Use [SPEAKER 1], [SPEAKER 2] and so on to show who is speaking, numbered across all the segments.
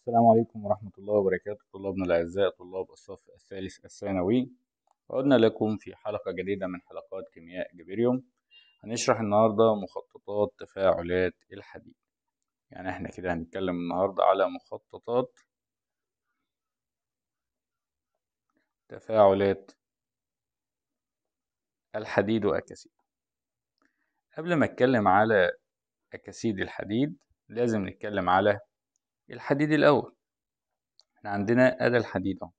[SPEAKER 1] السلام عليكم ورحمة الله وبركاته طلابنا الأعزاء طلاب الصف الثالث الثانوي عدنا لكم في حلقة جديدة من حلقات كيمياء جبيريوم هنشرح النهاردة مخططات تفاعلات الحديد يعني احنا كده هنتكلم النهاردة على مخططات تفاعلات الحديد وأكاسيد قبل ما اتكلم على أكاسيد الحديد لازم نتكلم على الحديد الأول احنا عندنا أداة الحديد اهو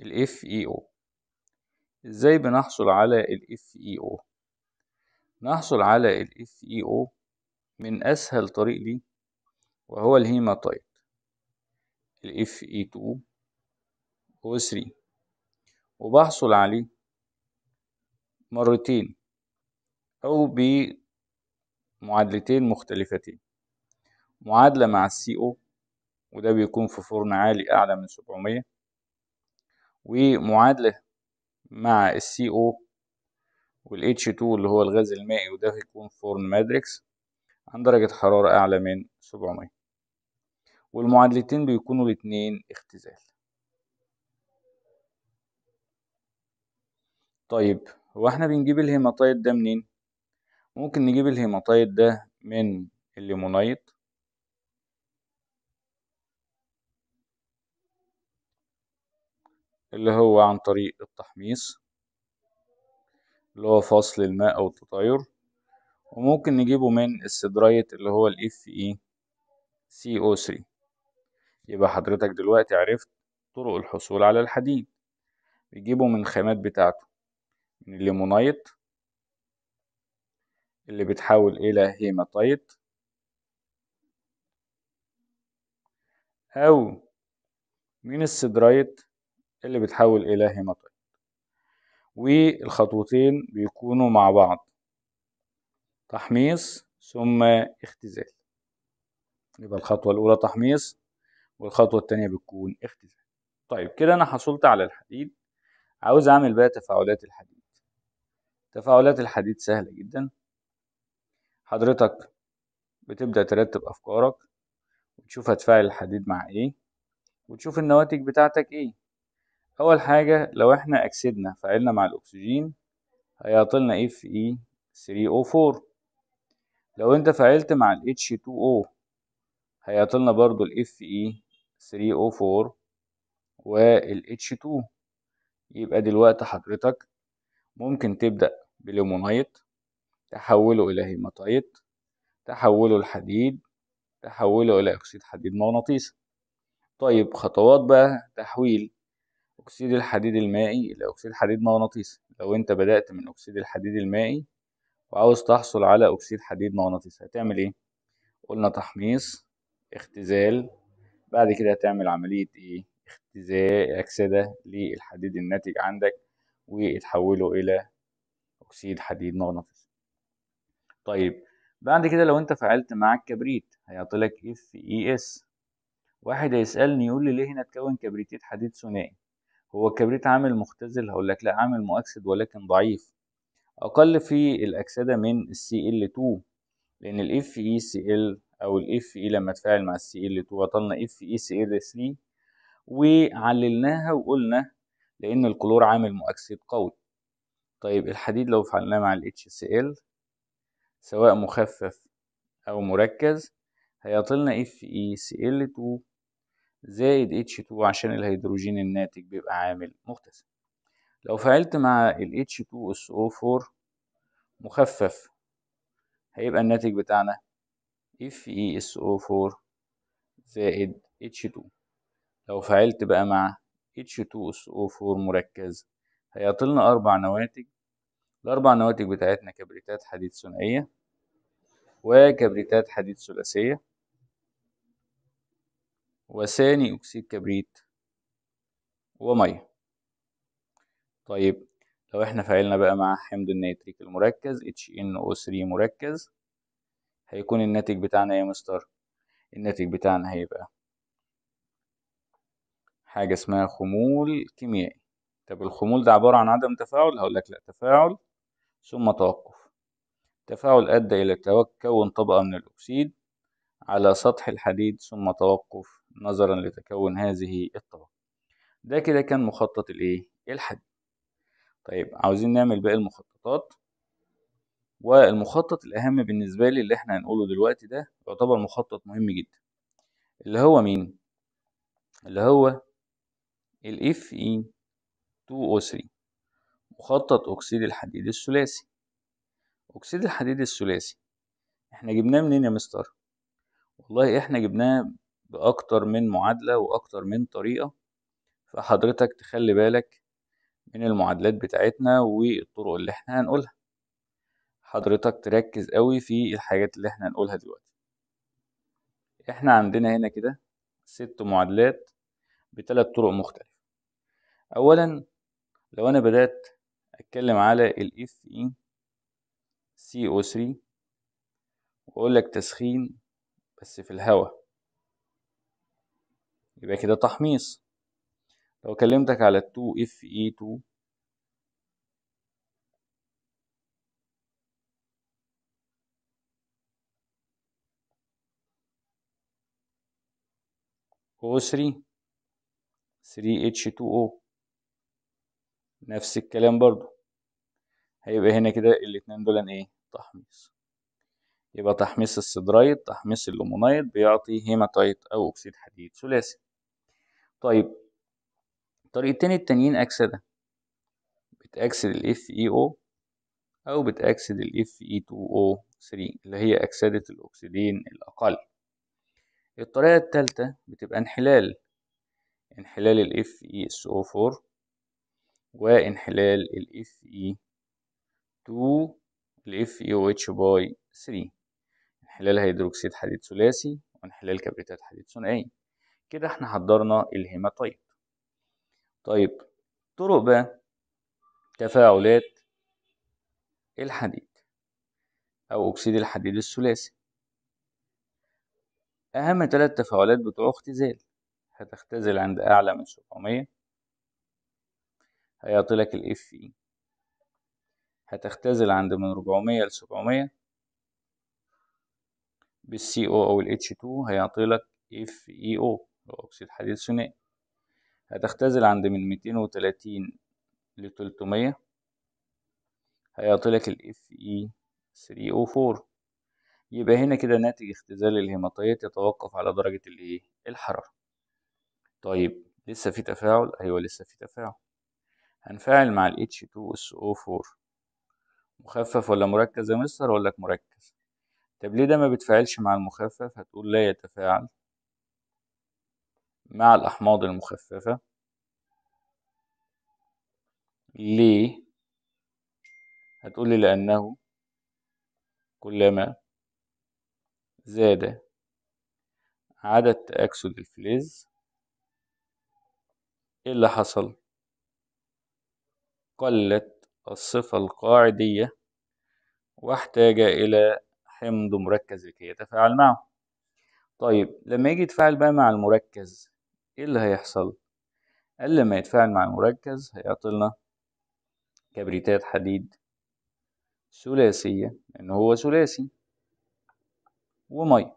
[SPEAKER 1] ال FeO ازاي بنحصل على ال FeO نحصل على ال FeO من أسهل طريق لي وهو الهيماتايت ال Fe2 O3 وبحصل عليه مرتين أو بمعادلتين مختلفتين معادلة مع السي او وده بيكون في فرن عالي أعلى من 700 ومعادلة مع السي او والاتش 2 اللي هو الغاز المائي وده هيكون فرن ماتريكس عن درجة حرارة أعلى من 700 والمعادلتين بيكونوا الاتنين اختزال طيب هو احنا بنجيب الهيماتايت ده منين؟ ممكن نجيب الهيماتايت ده من الليمونايت اللي هو عن طريق التحميص اللي هو فصل الماء أو التطاير وممكن نجيبه من السدرايت اللي هو ال FeCO3 يبقى حضرتك دلوقتي عرفت طرق الحصول على الحديد بيجيبه من الخامات بتاعته من الليمونايت اللي بتحول إلى هيماتايت أو من السدرايت اللي بتحول إلى هيماتويد والخطوتين بيكونوا مع بعض تحميص ثم اختزال يبقى الخطوة الأولى تحميص والخطوة التانية بتكون اختزال طيب كده أنا حصلت على الحديد عاوز أعمل بقى تفاعلات الحديد تفاعلات الحديد سهلة جدا حضرتك بتبدأ ترتب أفكارك وتشوف هتفاعل الحديد مع إيه وتشوف النواتج بتاعتك إيه اول حاجة لو احنا اكسدنا فعلنا مع الاكسجين هيعطلنا fe إيه 3O4 إيه؟ لو انت فعلت مع ال H2O هيعطلنا برضو ال Fe 3O4 إيه؟ وال H2 يبقى دلوقتي حضرتك ممكن تبدأ بليمونايت تحوله إلى هيماتايت تحوله لحديد تحوله إلى أكسيد حديد مغناطيسي طيب خطوات بقى تحويل أكسيد الحديد المائي إلى أكسيد حديد مغناطيسي لو أنت بدأت من أكسيد الحديد المائي وعاوز تحصل على أكسيد حديد مغناطيسي هتعمل إيه؟ قلنا تحميص اختزال بعد كده هتعمل عملية إيه؟ اختزال أكسدة للحديد الناتج عندك وتحوله إلى أكسيد حديد مغناطيسي طيب بعد كده لو أنت فعلت معاك كبريت هيعطيلك اف اي e اس واحد هيسألني يقول لي ليه هنا تكون كبريتات حديد ثنائي هو الكبريت عامل مختزل هقول لك لا عامل مؤكسد ولكن ضعيف اقل في الاكسده من السي ال 2 لان الاف اي سي ال e او الاف اي e لما اتفاعل مع السي ال 2 عطلنا اف اي سي ال 3 وعللناها وقلنا لان الكلور عامل مؤكسد قوي طيب الحديد لو فعلناه مع ال HCl سواء مخفف أو مركز هيعطلنا ال 2 e زائد H2 عشان الهيدروجين الناتج بيبقى عامل مكتسب لو فعلت مع ال H2SO4 مخفف هيبقى الناتج بتاعنا FeSO4 زائد H2 لو فعلت بقى مع H2SO4 مركز هيعطلنا أربع نواتج الأربع نواتج بتاعتنا كبريتات حديد ثنائية وكبريتات حديد ثلاثية وثاني أكسيد كبريت ومية طيب لو احنا فعلنا بقى مع حمض النيتريك المركز HNO3 e مركز هيكون الناتج بتاعنا ايه يا مستر الناتج بتاعنا هيبقى حاجة اسمها خمول كيميائي طب الخمول ده عبارة عن عدم تفاعل هقول لك لا تفاعل ثم توقف تفاعل أدى إلى تكون طبقة من الأكسيد على سطح الحديد ثم توقف نظرا لتكون هذه الطبقة ده كده كان مخطط الايه الحديد طيب عاوزين نعمل باقي المخططات والمخطط الأهم بالنسبة لي اللي احنا هنقوله دلوقتي ده يعتبر مخطط مهم جدا اللي هو مين؟ اللي هو ال Fe 2O3 مخطط أكسيد الحديد الثلاثي أكسيد الحديد الثلاثي احنا جبناه منين يا مستر؟ والله احنا جبناه باكتر من معادلة واكتر من طريقة فحضرتك تخلي بالك من المعادلات بتاعتنا والطرق اللي احنا هنقولها حضرتك تركز قوي في الحاجات اللي احنا هنقولها دلوقتي احنا عندنا هنا كده ست معادلات بثلاث طرق مختلفة اولا لو انا بدأت اتكلم على ال feco 3 واقول لك تسخين بس في الهواء يبقى كده تحميص لو كلمتك على 2 fe 2 o 3 3 h 2 o نفس الكلام برضو هيبقى هنا كده الاتنين دول ايه تحميص يبقى تحميص السدرايد تحميص اللومونايد بيعطي هيماتايت او اكسيد حديد ثلاثي طيب الطريقتين التانيين أكسدة بتأكسد ال FeO أو بتأكسد ال Fe2O3 اللي هي أكسدة الاكسدين الأقل الطريقة التالتة بتبقى انحلال انحلال ال FeSO4 وانحلال ال Fe2 ال FeOH باي 3 انحلال هيدروكسيد حديد ثلاثي وانحلال كبريتات حديد ثنائي كده احنا حضرنا الهيماتايت طيب طرق بقى تفاعلات الحديد أو أكسيد الحديد الثلاثي أهم ثلاث تفاعلات بتوع اختزال هتختزل عند أعلى من 700 هيعطيلك ال Fe هتختزل عند من 400 ل 700 بالسي أو او H2 هيعطيلك FeO أكسيد حديد ثنائي هتختزل عند من 230 ل 300 هيعطيلك ال Fe3O4 يبقى هنا كده ناتج اختزال الهيماتايت يتوقف على درجة الايه الحرارة طيب لسه في تفاعل ايوه لسه في تفاعل هنفاعل مع ال H2SO4 مخفف ولا مركز يا مستر اقول لك مركز طب ليه ده ما بيتفاعلش مع المخفف هتقول لا يتفاعل مع الأحماض المخففة ليه؟ هتقولي لأنه كلما زاد عدد تأكسد الفليز إيه اللي حصل؟ قلت الصفة القاعدية واحتاج إلى حمض مركز لكي يتفاعل معه طيب لما يجي يتفاعل بقى مع المركز ايه اللي هيحصل قال ما يتفاعل مع المركز هيعطلنا كبريتات حديد ثلاثية لأن هو ثلاثي ومية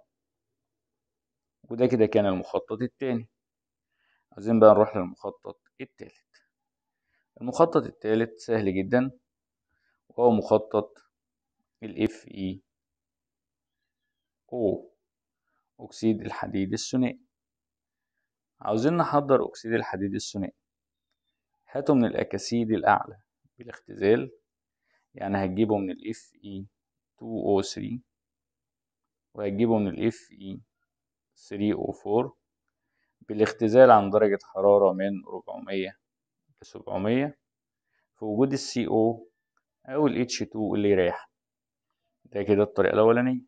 [SPEAKER 1] وده كده كان المخطط التاني عايزين بقى نروح للمخطط التالت المخطط التالت سهل جدا وهو مخطط ال FeO أكسيد الحديد الثنائي عاوزين نحضر أكسيد الحديد الثنائي هاته من الأكاسيد الأعلى بالاختزال يعني هتجيبه من ال Fe2O3 وهتجيبه من ال Fe3O4 بالاختزال عن درجة حرارة من 400 ل 700 في وجود ال CO أو ال H2 اللي رايح ده كده الطريقة الأولانية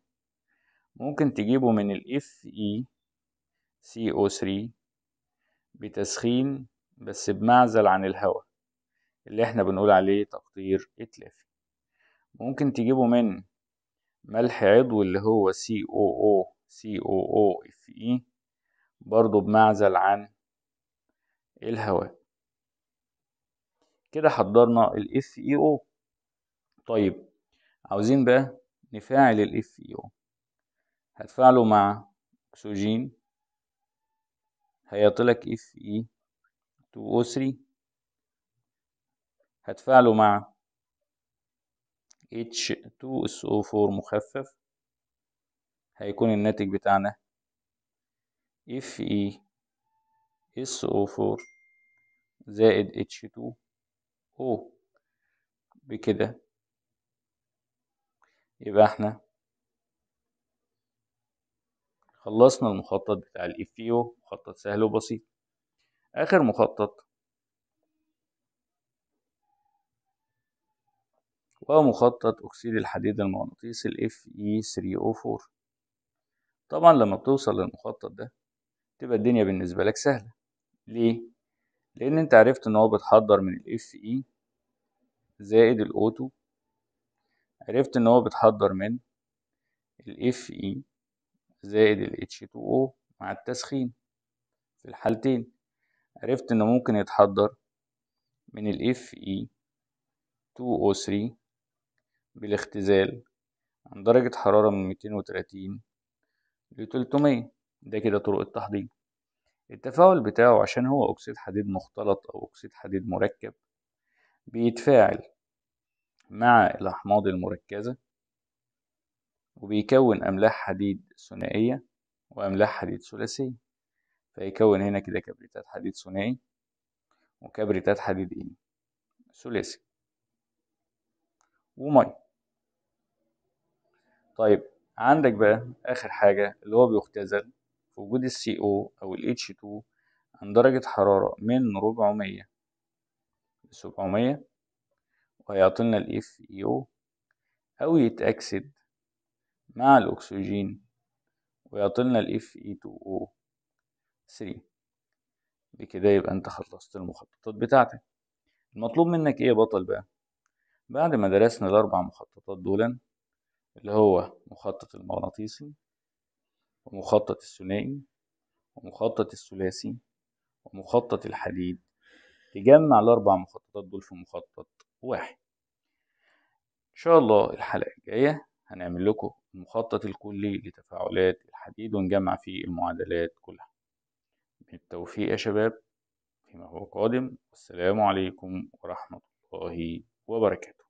[SPEAKER 1] ممكن تجيبه من ال FeCO3 بتسخين بس بمعزل عن الهواء اللي احنا بنقول عليه تقطير اتلافي ممكن تجيبه من ملح عضوي اللي هو COO COO FE برضه بمعزل عن الهواء كده حضرنا ال FEO طيب عاوزين بقى نفاعل ال FEO هتفعله مع أكسجين هيعطيلك اف اي 2 او 3 هتفعله مع H2SO4 مخفف هيكون الناتج بتاعنا FeSO4 زائد H2O بكده يبقى احنا خلصنا المخطط بتاع الإفيو e مخطط سهل وبسيط آخر مخطط وهو مخطط أكسيد الحديد المغناطيسي الـ Fe3O4 طبعا لما بتوصل للمخطط ده تبقى الدنيا بالنسبة لك سهلة ليه؟ لأن أنت عرفت إن هو بيتحضر من الـ Fe زائد الـ O2 عرفت إن هو بيتحضر من الـ Fe زائد ال H2O مع التسخين في الحالتين عرفت إنه ممكن يتحضر من ال Fe2O3 بالاختزال عن درجة حرارة من 230 ل 300 ده كده طرق التحضير التفاعل بتاعه عشان هو أكسيد حديد مختلط أو أكسيد حديد مركب بيتفاعل مع الأحماض المركزة وبيكون أملاح حديد ثنائية وأملاح حديد ثلاثية فيكون هنا كده كبريتات حديد ثنائي وكبريتات حديد إيه ثلاثي ومية طيب عندك بقى آخر حاجة اللي هو بيختزل في وجود السي او أو ال H2 عند درجة حرارة من 400 ل 700 وهيعطيلنا ال FeO أو يتأكسد مع الأكسجين ويعطلنا الـ Fe2O3 بكده يبقى أنت خلصت المخططات بتاعتك المطلوب منك إيه يا بطل بقى؟ بعد ما درسنا الأربع مخططات دولا اللي هو مخطط المغناطيسي ومخطط الثنائي ومخطط الثلاثي ومخطط الحديد تجمع الأربع مخططات دول في مخطط واحد إن شاء الله الحلقة الجاية هنعمل لكم المخطط الكلي لتفاعلات الحديد ونجمع فيه المعادلات كلها بالتوفيق يا شباب فيما هو قادم والسلام عليكم ورحمة الله وبركاته